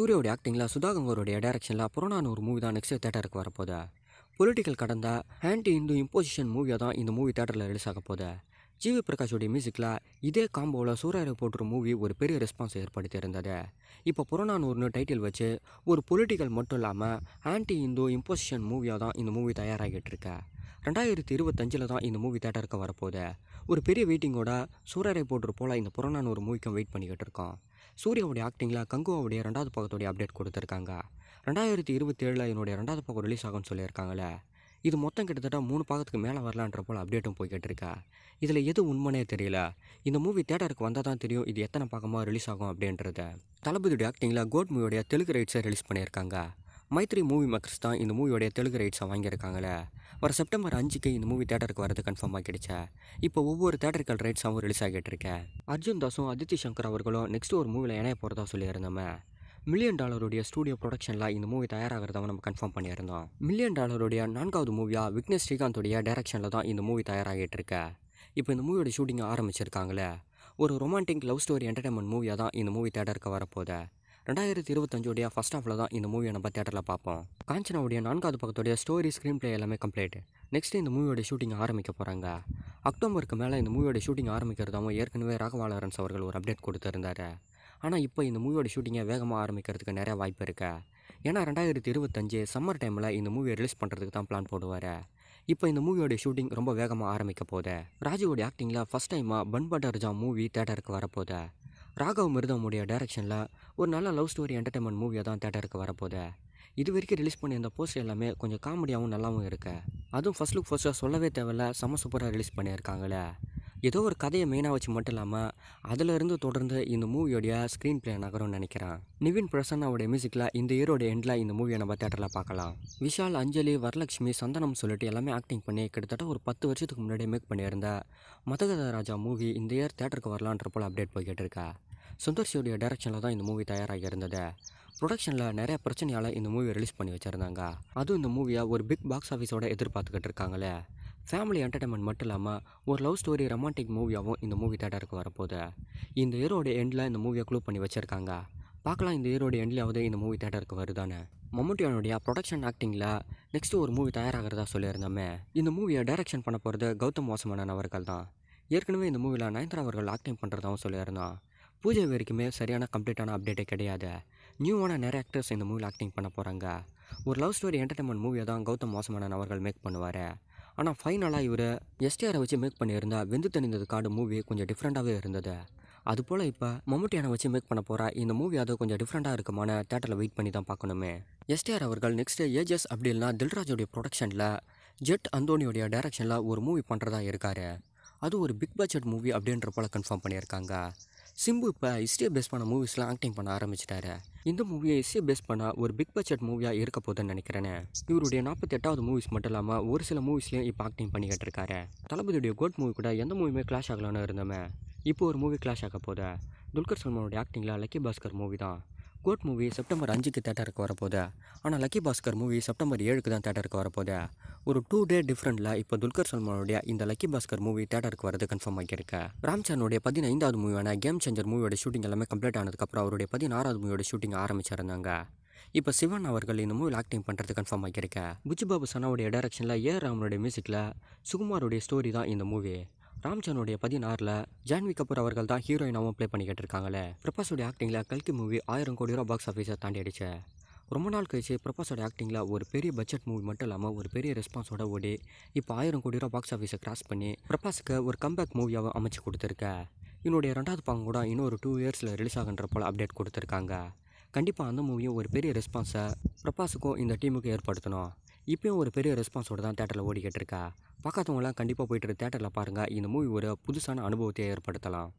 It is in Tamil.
சூர்யாவுடைய ஆக்டிங்கில் சுதாகங்கருடைய டேரக்ஷனில் புறநானூறு ஒரு மூவி தான் நெக்ஸ்ட் தேட்டருக்கு வரப்போது பொலிட்டிக்கல் கடந்த ஆன்டி இந்து இம்போசிஷன் மூவியாக தான் இந்த மூவி தேட்டரில் ரிலீஸ் ஆக போகுது ஜிவி பிரகாஷோடைய மியூசிக்கில் இதே காம்போவில் சூரிய போட்டுற மூவி ஒரு பெரிய ரெஸ்பான்ஸ் ஏற்படுத்தி இருந்தது இப்போ புறநானூர்னு டைட்டில் வச்சு ஒரு பொலிட்டிக்கல் மட்டும் இல்லாமல் ஆன்டி இந்து இம்போசிஷன் மூவியாக தான் இந்த மூவி தயாராகிட்டு இருக்க ரெண்டாயிரத்தி இருபத்தஞ்சில் தான் இந்த மூவி தேட்டருக்கு வரப்போகுது ஒரு பெரிய வெயிட்டிங்கோட சூறாரை போட்டுரு போல் இந்த புறநானூறு மூவிக்கும் வெயிட் பண்ணிக்கிட்டு இருக்கோம் சூர்யாவுடைய ஆக்டிங்கில் கங்குவாவுடைய ரெண்டாவது பக்கத்துடைய அப்டேட் கொடுத்துருக்காங்க ரெண்டாயிரத்தி இருபத்தேழில் என்னுடைய ரெண்டாவது பக்கம் ரிலீஸ் ஆகும்னு சொல்லியிருக்காங்களே இது மொத்தம் கிட்டத்தட்ட மூணு பாகத்துக்கு மேலே வரலான்ற போல் அப்டேட்டும் போய்கிட்டு இதில் எது உண்மனே தெரியல இந்த மூவி தேட்டருக்கு வந்தால் தான் தெரியும் இது எத்தனை பாகமாக ரிலீஸ் ஆகும் அப்படின்றத தளபதியுடைய ஆக்டிங்கில் கோட் மூவியோடைய தெலுங்கு ரைட்ஸை ரிலீஸ் பண்ணியிருக்காங்க மைத்ரி மூவி மேக்கர்ஸ் தான் இந்த மூவியோடைய தெலுங்கு ரைட்ஸை வாங்கியிருக்காங்களே வர செப்டம்பர் அஞ்சுக்கு இந்த மூவி தேட்டருக்கு வரது கன்ஃபார்ம் ஆகிடுச்சு இப்போ ஒவ்வொரு தேட்டருக்கள் ரைட்ஸாகவும் ரிலீஸ் ஆகிட்டு இருக்கேன் அர்ஜுன் தாஸும் அதித்தி சங்கர் அவர்களும் நெக்ஸ்ட் ஒரு மூவியில் இணைய போகிறதா சொல்லியிருந்தோமே மில்லியன் டாலருடைய ஸ்டூடியோ ப்ரொடக்ஷனில் இந்த மூவி தயாராகிறத நம்ம கன்ஃபார்ம் பண்ணியிருந்தோம் மில்லியன் டாலருடைய நான்காவது மூவியாக விக்னேஷ் ஸ்ரீகாந்தோடைய டேரக்ஷனில் தான் இந்த மூவி தயாராகிட்டு இருக்கு இப்போ இந்த மூவியோட ஷூட்டிங் ஆரம்பிச்சிருக்காங்களே ஒரு ரொமான்டிக் லவ் ஸ்டோரி என்டர்டைன்மெண்ட் மூவியாக தான் இந்த மூவி தேட்டருக்கு வரப்போது ரெண்டாயிரத்தி இருபத்தஞ்சோடைய ஃபஸ்ட் ஆஃபில் தான் இந்த மூவியை நம்ம தேட்டரில் பார்ப்போம் காஞ்சனாவுடைய நான்காவது பக்கத்துடைய ஸ்டோரி ஸ்க்ரீன் பிளே எல்லாமே கம்ப்ளீட் நெக்ஸ்ட் இந்த மூவியோட ஷூட்டிங் ஆரம்பிக்க போகிறாங்க அக்டோபருக்கு மேலே இந்த மூவியோட ஷூட்டிங் ஆரம்பிக்கிறதாவும் ஏற்கனவே ராகவாலரன்ஸ் அவர்கள் ஒரு அப்டேட் கொடுத்துருந்தாரு ஆனால் இப்போ இந்த மூவியோட ஷூட்டிங்கை வேகமாக ஆரம்பிக்கிறதுக்கு நிறையா வாய்ப்பு இருக்கா ஏன்னா ரெண்டாயிரத்தி இருபத்தஞ்சு சம்மர் டைமில் இந்த மூவியை ரிலீஸ் பண்ணுறதுக்கு தான் பிளான் போடுவார் இப்போ இந்த மூவியோட ஷூட்டிங் ரொம்ப வேகமாக ஆரம்பிக்க போதே ராஜுவோட ஆக்டிங்கில் ஃபஸ்ட் டைமாக பன் பட்டர் ஜா மூவி தேட்டருக்கு வரப்போதே ராகவ் மிருதமுடைய டைரக்ஷனில் ஒரு நல்ல லவ் ஸ்டோரி என்டர்டைன்மெண்ட் மூவியாக தான் தேட்டருக்கு வரப்போதே இது வரைக்கும் ரிலீஸ் பண்ணியிருந்த போஸ்டர் எல்லாமே கொஞ்சம் காமெடியாகவும் நல்லாவும் இருக்குது அதுவும் ஃபஸ்ட் லுக் ஃபஸ்ட்டாக சொல்லவே தேவையில்ல செம சூப்பராக ரிலீஸ் பண்ணியிருக்காங்களே ஏதோ ஒரு கதையை மெயினாக வச்சு மட்டும் இல்லாமல் அதிலிருந்து தொடர்ந்து இந்த மூவியோடைய ஸ்க்ரீன் பிளே நகரும்னு நினைக்கிறேன் நிவின் பிரசன்னாவோட மியூசிக்கில் இந்த இயரோட எண்டில் இந்த மூவியை நம்ம தேட்டரில் பார்க்கலாம் விஷால் அஞ்சலி வரலட்சுமி சந்தனம் சொல்லிட்டு எல்லாமே ஆக்டிங் பண்ணி கிட்டத்தட்ட ஒரு பத்து வருஷத்துக்கு முன்னாடியே மேக் பண்ணியிருந்த மதகத ராஜா மூவி இந்த இயர் தேட்டருக்கு வரலான்ற போல் அப்டேட் போய்கிட்டு இருக்கா சுந்தர்ஷியோடைய டைரக்ஷனில் தான் இந்த மூவி தயாராகி இருந்தது ப்ரொடக்ஷனில் நிறைய பிரச்சனையால் இந்த மூவி ரிலீஸ் பண்ணி வச்சுருந்தாங்க அதுவும் இந்த மூவியை ஒரு பிக் பாக்ஸ் ஆஃபீஸோட எதிர்பார்த்துக்கிட்டு இருக்காங்களே ஃபேமிலி என்டர்டைன்மெண்ட் மட்டும் இல்லாமல் ஒரு லவ் ஸ்டோரி ரொமான்டிக் மூவியாகவும் இந்த மூவி தேட்டருக்கு வரப்போகுது இந்த இயரோட எண்டில் இந்த மூவியை க்ளூ பண்ணி வச்சுருக்காங்க பார்க்கலாம் இந்த இயரோட எண்ட்லேயாவது இந்த மூவி தேட்டருக்கு வருதானே மம்முட்டியானுடைய ப்ரொடக்ஷன் ஆக்டிங்கில் நெக்ஸ்ட்டு ஒரு மூவி தயாராகிறதா சொல்லியிருந்தோமே இந்த மூவியை டைரக்ஷன் பண்ண போகிறது கௌதம் வாசுமணன் அவர்கள் தான் ஏற்கனவே இந்த மூவியில் நயன்தரா அவர்கள் ஆக்டிங் பண்ணுறதாகவும் சொல்லியிருந்தான் பூஜை வரைக்குமே சரியான கம்ப்ளீட்டான அப்டேட்டே கிடையாது நியூவான நிறைய ஆக்டர்ஸ் இந்த மூவியில் ஆக்டிங் பண்ண போகிறாங்க ஒரு லவ் ஸ்டோரி என்டர்டைன்மெண்ட் மூவியை தான் கௌதம் வாசுமணன் அவர்கள் மேக் பண்ணுவார் ஆனால் ஃபைனலாக இவர் எஸ்டிஆரை வச்சு மேக் பண்ணியிருந்தா வெந்து தெரிந்தது காடு மூவி கொஞ்சம் டிஃப்ரெண்ட்டாகவே இருந்தது அதுபோல் இப்போ மம்முட்டியானை வச்சு மேக் பண்ண போகிற இந்த மூவி அது கொஞ்சம் டிஃப்ரெண்ட்டாக இருக்குமான தேட்டரில் வெயிட் பண்ணி தான் பார்க்கணுமே எஸ்டிஆர் அவர்கள் நெக்ஸ்ட் ஏஜஸ் அப்படி தில்ராஜோடைய ப்ரொடக்ஷனில் ஜெட் அந்தோனியோடைய டைரக்ஷனில் ஒரு மூவி பண்ணுறதா இருக்கார் அது ஒரு பிக் பட்ஜெட் மூவி அப்படின்ற போல் கன்ஃபார்ம் பண்ணியிருக்காங்க சிம்பு இப்போ ஹிஸ்டியை பேஸ் பண்ண மூவிஸ்லாம் ஆக்டிங் பண்ண ஆரம்பிச்சிட்டாரு இந்த மூவியை ஹிஸ்டியை பேஸ் பண்ண ஒரு பிக் பட்ஜெட் மூவியாக இருக்க போதுன்னு நினைக்கிறேன்னு இவருடைய நாற்பத்தி எட்டாவது மூவிஸ் மட்டும் இல்லாமல் ஒரு சில மூவிஸ்லையும் இப்போ ஆக்டிங் பண்ணிக்கிட்டு இருக்காரு தளபதியுடைய கோட் மூவி கூட எந்த மூவியுமே கிளாஷ் ஆகலான்னு இருந்தோமே இப்போ ஒரு மூவி கிளாஷ் ஆக போதே துல்கர் சல்மானுடைய ஆக்டிங்கில் லக்கி பாஸ்கர் மூவி தான் கோட் மூவி செப்டம்பர் அஞ்சுக்கு தேட்டருக்கு வரப்போகுது ஆனால் லக்கி பாஸ்கர் மூவி செப்டம்பர் ஏழுக்கு தான் தேட்டருக்கு வரப்போகுது ஒரு டூ டே டிஃப்ரெண்ட்டில் இப்போ துல்கர் சல்மானுடைய இந்த லக்கி பாஸ்கர் மூவி தேட்டருக்கு வரது கன்ஃபார்ம் ஆகியிருக்கு ராம்சரனுடைய பதினைந்தாவது மூவியான கேம் சேஞ்சர் மூவியோட ஷூட்டிங் எல்லாமே கம்ப்ளீட் ஆனதுக்கப்புறம் அவருடைய பதினாறாவது மூவியோட ஷூட்டிங் ஆரம்பிச்சிருந்தாங்க இப்போ சிவன் அவர்கள் இந்த மூவியில் ஆக்டிங் பண்ணுறது கன்ஃபார்ம் ஆகியிருக்க புஜ்பாபு சனாவுடைய டைரக்ஷனில் ஏ ராமனுடைய மியூசிக்கில் சுகுமாருடைய ஸ்டோரி தான் இந்த மூவி ராம்சனுடைய பதினாறில் ஜான்வி கபூர் அவர்கள் தான் ஹீரோயினாவும் ப்ளே பண்ணிக்கிட்டு இருக்காங்களே பிரபாஸோடைய ஆக்டிங்கில் கல்கி மூவி ஆயிரம் கோடி ரூபா பாக்ஸ் ஆஃபீஸை தாண்டி அடிச்சு ரொம்ப நாள் கழிச்சு பிரபாஸோட ஆக்டிங்கில் ஒரு பெரிய பட்ஜெட் மூவி மட்டும் இல்லாமல் ஒரு பெரிய ரெஸ்பான்ஸோட ஓடி இப்போ ஆயிரம் கோடி ரூபா பாக்ஸ் ஆஃபீஸை கிராஸ் பண்ணி பிரபாஸுக்கு ஒரு கம்பேக் மூவியாக அமைச்சு கொடுத்துருக்க என்னுடைய ரெண்டாவது பாங்க கூட இன்னும் ஒரு டூ இயர்ஸில் ரிலீஸ் ஆகின்ற போல் அப்டேட் கொடுத்துருக்காங்க கண்டிப்பாக அந்த மூவியும் ஒரு பெரிய ரெஸ்பான்ஸை பிரபாஸுக்கும் இந்த டீமுக்கு ஏற்படுத்தணும் இப்பயும் ஒரு பெரிய ரெஸ்பான்ஸோடு தான் தேட்டரில் ஓடிக்கிட்டு இருக்கா பக்கத்தவங்களாம் கண்டிப்பாக போய்ட்டு தேட்டரில் பாருங்கள் இந்த மூவி ஒரு புதுசான அனுபவத்தை ஏற்படுத்தலாம்